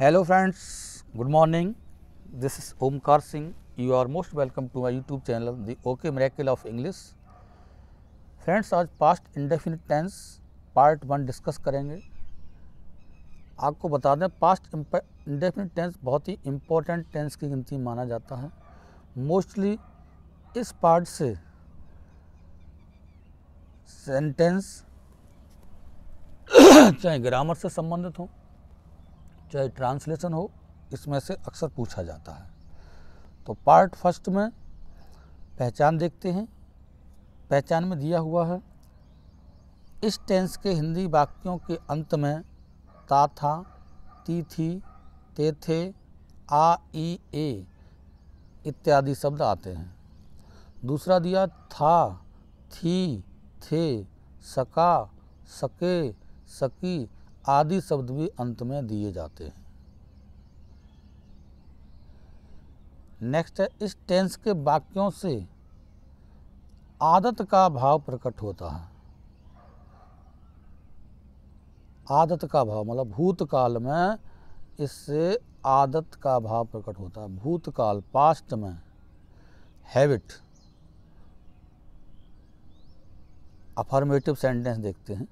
hello friends good morning this is Omkar Singh you are most welcome to my YouTube channel the okay miracle of English friends आज past indefinite tense part one discuss करेंगे आपको बता दें past indefinite tense बहुत ही important tense की गिनती माना जाता है मोस्टली इस पार्ट से सेंटेंस चाहे ग्रामर से संबंधित हों चाहे ट्रांसलेशन हो इसमें से अक्सर पूछा जाता है तो पार्ट फर्स्ट में पहचान देखते हैं पहचान में दिया हुआ है इस टेंस के हिंदी वाक्यों के अंत में ता था ती थी ते थे आ ई ए इत्यादि शब्द आते हैं दूसरा दिया था थी थे सका सके सकी आदि शब्द भी अंत में दिए जाते हैं नेक्स्ट है इस टेंस के वाक्यों से आदत का भाव प्रकट होता है आदत का भाव मतलब भूतकाल में इससे आदत का भाव प्रकट होता है भूतकाल पास्ट में हैबिट अफर्मेटिव सेंटेंस देखते हैं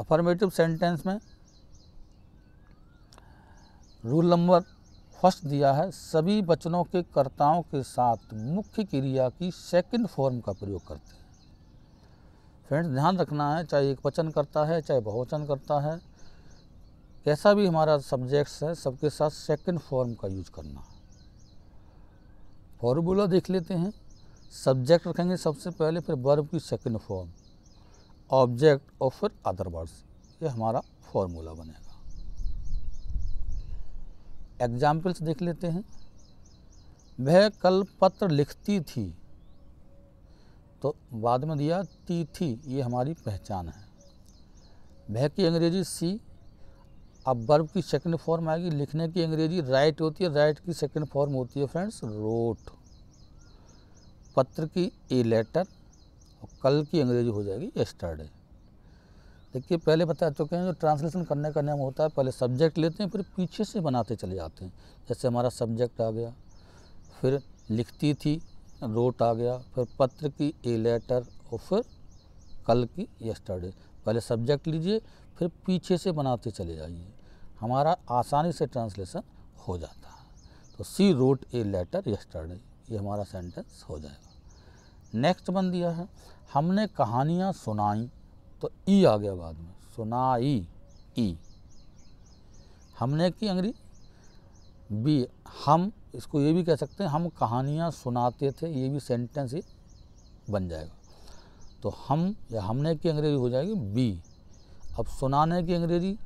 अफर्मेटिव सेंटेंस में रूल नंबर फर्स्ट दिया है सभी वचनों के कर्ताओं के साथ मुख्य क्रिया की सेकंड फॉर्म का प्रयोग करते हैं फ्रेंड्स ध्यान रखना है चाहे एक वचन करता है चाहे बहुवचन करता है कैसा भी हमारा सब्जेक्ट्स है सबके साथ सेकंड फॉर्म का यूज करना फॉर्मूला देख लेते हैं सब्जेक्ट रखेंगे सबसे पहले फिर वर्ब की सेकंड फॉर्म ऑब्जेक्ट और फिर अदरवर्स ये हमारा फॉर्मूला बनेगा एग्जाम्पल्स देख लेते हैं वह कल पत्र लिखती थी तो बाद में दिया ती थी ये हमारी पहचान है वह की अंग्रेजी सी अब वर्ब की सेकंड फॉर्म आएगी लिखने की अंग्रेजी राइट होती है राइट की सेकंड फॉर्म होती है फ्रेंड्स रोट पत्र की ए लेटर और कल की अंग्रेजी हो जाएगी येस्टरडे देखिए पहले बता चुके हैं जो ट्रांसलेशन करने का नियम होता है पहले सब्जेक्ट लेते हैं फिर पीछे से बनाते चले जाते हैं जैसे हमारा सब्जेक्ट आ गया फिर लिखती थी रोट आ गया फिर पत्र की ए लेटर और फिर कल की यस्टरडे पहले सब्जेक्ट लीजिए फिर पीछे से बनाते चले जाइए हमारा आसानी से ट्रांसलेशन हो जाता है तो she wrote a letter yesterday ये हमारा सेंटेंस हो जाएगा नेक्स्ट बन दिया है हमने कहानियाँ सुनाई तो ई आ गया बाद में सुनाई ई हमने की अंग्री बी हम इसको ये भी कह सकते हैं हम कहानियाँ सुनाते थे ये भी सेंटेंस ही बन जाएगा तो हम या हमने की अंग्रेजी हो जाएगी बी अब सुनाने की अंग्रेजी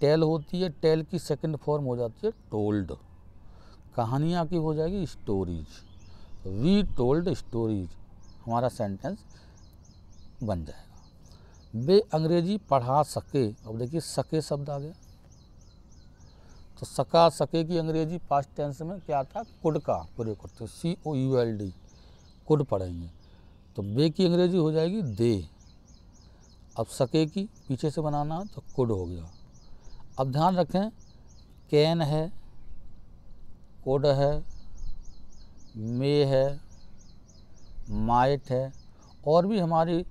टेल होती है टेल की सेकंड फॉर्म हो जाती है टोल्ड कहानियाँ की हो जाएगी स्टोरीज वी टोल्ड स्टोरीज हमारा सेंटेंस बन जाएगा वे अंग्रेजी पढ़ा सके अब देखिए सके शब्द आ गया तो सका सके की अंग्रेजी पास्ट टेंस में क्या था कुड का प्रयोग करते C O U L D could पढ़ेंगे तो बे की अंग्रेजी हो जाएगी दे अब सके की पीछे से बनाना तो कुड हो गया अब ध्यान रखें कैन है कोड है मे है माइट है और भी हमारी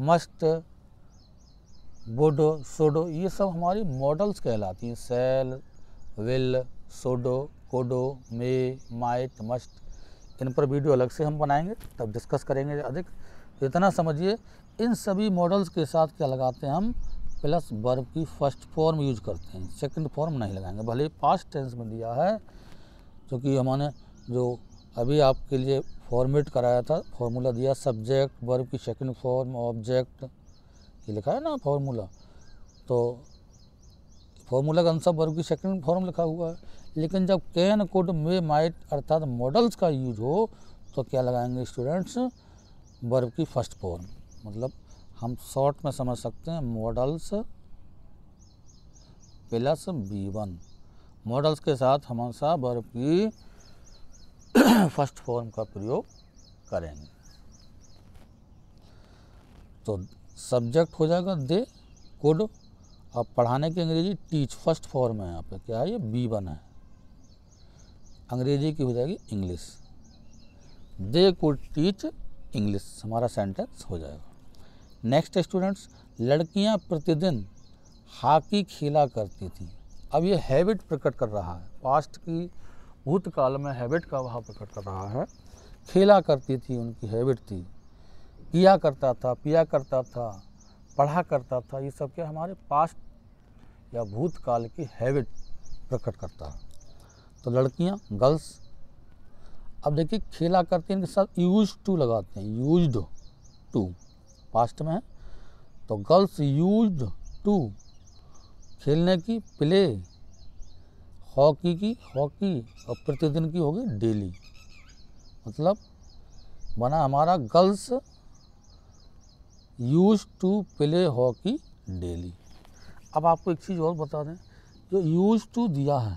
मस्त बोडो सोडो ये सब हमारी मॉडल्स कहलाती हैं shall will should could may might must इन पर वीडियो अलग से हम बनाएंगे तब डिस्कस करेंगे अधिक तो इतना समझिए इन सभी मॉडल्स के साथ क्या लगाते हैं हम प्लस वर्ब की फर्स्ट फॉर्म यूज करते हैं सेकंड फॉर्म नहीं लगाएंगे भले पास्ट टेंस में दिया है क्योंकि हमारे जो अभी आपके लिए फॉर्मेट कराया था फॉर्मूला दिया सब्जेक्ट वर्ब की सेकंड फॉर्म ऑब्जेक्ट ये लिखा है ना फॉर्मूला तो फॉर्मूला का आंसर वर्ब की सेकंड फॉर्म लिखा हुआ है लेकिन जब कैन कुड मे माइट अर्थात मॉडल्स का यूज हो तो क्या लगाएंगे स्टूडेंट्स वर्ब की फर्स्ट फॉर्म मतलब हम शॉर्ट में समझ सकते हैं models plus V one models के साथ हमेशा वर्ब की फर्स्ट फॉर्म का प्रयोग करेंगे तो सब्जेक्ट हो जाएगा दे कुड अब पढ़ाने की अंग्रेजी टीच फर्स्ट फॉर्म है यहाँ पे क्या है ये बी वन है अंग्रेजी की हो जाएगी English they could teach English हमारा सेंटेंस हो जाएगा नेक्स्ट स्टूडेंट्स लड़कियाँ प्रतिदिन हॉकी खेला करती थी अब ये हैबिट प्रकट कर रहा है पास्ट की भूतकाल में हैबिट का वहाँ प्रकट कर रहा है खेला करती थी उनकी हैबिट थी किया करता था पिया करता था पढ़ा करता था ये सब क्या हमारे पास्ट या भूतकाल की हैबिट प्रकट करता है तो लड़कियाँ गर्ल्स अब देखिए खेला करते हैं इनके साथ यूज टू लगाते हैं यूज टू पास्ट में है तो गर्ल्स यूज टू खेलने की प्ले हॉकी की हॉकी और प्रतिदिन की होगी डेली मतलब बना हमारा girls used to play hockey daily अब आपको एक चीज़ और बता दें जो यूज टू दिया है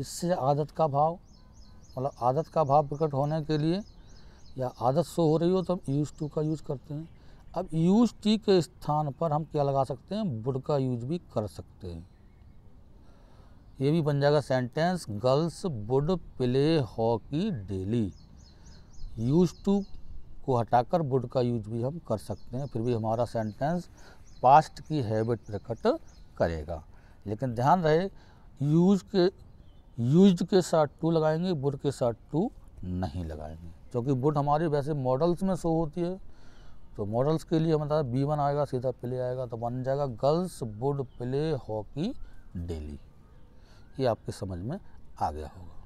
इससे आदत का भाव मतलब आदत का भाव प्रकट होने के लिए या आदत सो हो रही हो तो हम यूज टू का यूज़ करते हैं अब यूज टी के स्थान पर हम क्या लगा सकते हैं बुड़ का यूज भी कर सकते हैं ये भी बन जाएगा sentence girls would play hockey daily used to को हटाकर वुड का यूज भी हम कर सकते हैं फिर भी हमारा सेंटेंस पास्ट की हैबिट प्रकट करेगा लेकिन ध्यान रहे यूज के यूज के साथ टू लगाएंगे वुड के साथ टू नहीं लगाएंगे क्योंकि वुड हमारी वैसे मॉडल्स में शो होती है तो मॉडल्स के लिए हमारा बी वन आएगा सीधा प्ले आएगा तो बन जाएगा girls would play hockey daily ये आपके समझ में आ गया होगा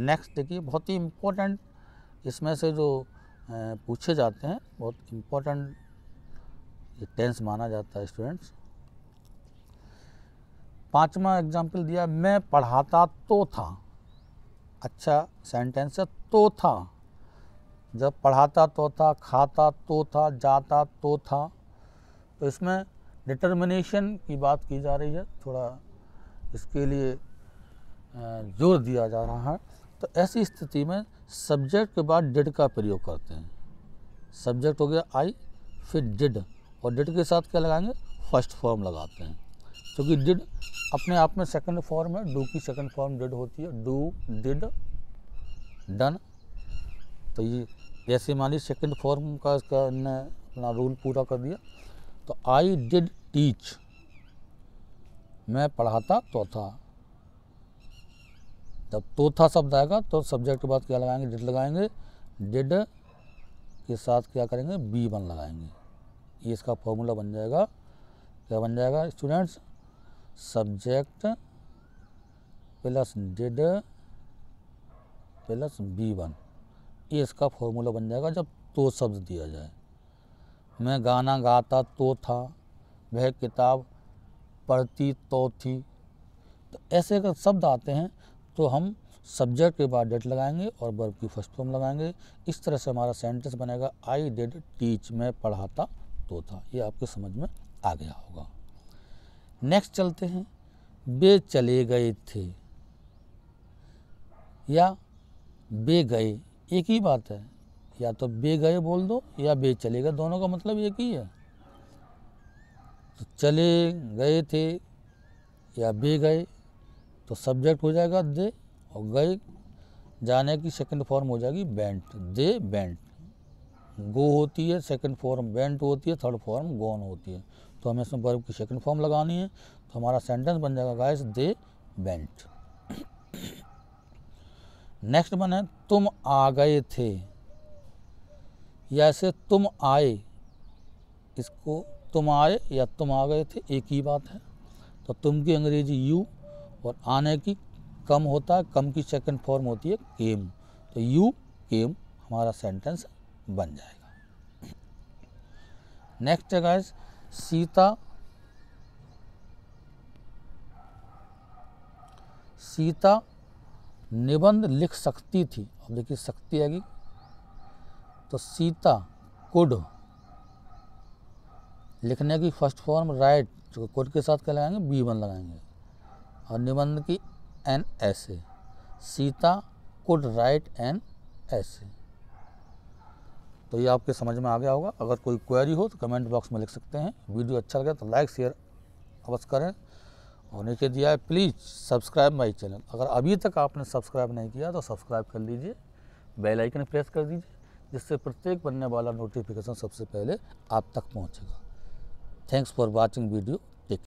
नेक्स्ट देखिए बहुत ही इम्पोर्टेंट इसमें से जो पूछे जाते हैं बहुत इम्पोर्टेंट ये टेंस माना जाता है स्टूडेंट्स पांचवा एग्जाम्पल दिया मैं पढ़ाता तो था अच्छा सेंटेंस है तो था जब पढ़ाता तो था खाता तो था जाता तो था तो इसमें डिटर्मिनेशन की बात की जा रही है थोड़ा इसके लिए जोर दिया जा रहा है तो ऐसी स्थिति में सब्जेक्ट के बाद डिड का प्रयोग करते हैं सब्जेक्ट हो गया आई फिर डिड और डिड के साथ क्या लगाएंगे फर्स्ट फॉर्म लगाते हैं क्योंकि डिड अपने आप में सेकंड फॉर्म है डू की सेकंड फॉर्म डिड होती है डू डिड डन तो ये ऐसे मान लीजिए सेकंड फॉर्म का इसका अपना रूल पूरा कर दिया तो आई डिड टीच मैं पढ़ाता तो था जब तो था शब्द आएगा तो सब्जेक्ट के बाद क्या लगाएंगे डिड लगाएंगे डिड के साथ क्या करेंगे बी वन लगाएंगे ये इसका फॉर्मूला बन जाएगा क्या बन जाएगा students subject plus did plus V one ये इसका फॉर्मूला बन जाएगा जब तो शब्द दिया जाए मैं गाना गाता तो था वह किताब पढ़ती तो थी तो ऐसे अगर शब्द आते हैं तो हम सब्जेक्ट के बाद डेट लगाएंगे और वर्ब की फर्स्ट फॉर्म लगाएंगे इस तरह से हमारा सेंटेंस बनेगा आई डेड टीच मैं पढ़ाता तो था ये आपके समझ में आ गया होगा नेक्स्ट चलते हैं वे चले गए थे या वे गए एक ही बात है या तो बे गए बोल दो या बे चले गए दोनों का मतलब एक ही है तो चले गए थे या बे गए तो सब्जेक्ट हो जाएगा दे और गए जाने की सेकंड फॉर्म हो जाएगी बेंट दे बेंट गो होती है सेकंड फॉर्म बेंट होती है थर्ड फॉर्म गोन होती है तो हमें इसमें बर्ब की सेकंड फॉर्म लगानी है तो हमारा सेंटेंस बन जाएगा गाइस दे बेंट नेक्स्ट बने तुम आ गए थे या तुम आए इसको तुम आए या तुम आ गए थे एक ही बात है तो तुम की अंग्रेजी यू और आने की कम होता है कम की सेकंड फॉर्म होती है केम तो यू केम हमारा सेंटेंस बन जाएगा नेक्स्ट है गाइस सीता सीता निबंध लिख सकती थी अब देखिए सकती आएगी तो सीता कुड लिखने की फर्स्ट फॉर्म राइट जो कुड के साथ क्या लगाएंगे बी वन लगाएंगे और निबंध की an essay Sita could write an essay तो ये आपके समझ में आ गया होगा अगर कोई क्वेरी हो तो कमेंट बॉक्स में लिख सकते हैं वीडियो अच्छा लगे तो लाइक शेयर अवश्य करें और नीचे दिया है प्लीज़ सब्सक्राइब माई चैनल अगर अभी तक आपने सब्सक्राइब नहीं किया तो सब्सक्राइब कर लीजिए बेल आइकन प्रेस कर दीजिए जिससे प्रत्येक बनने वाला नोटिफिकेशन सबसे पहले आप तक पहुँचेगा थैंक्स फॉर वॉचिंग वीडियो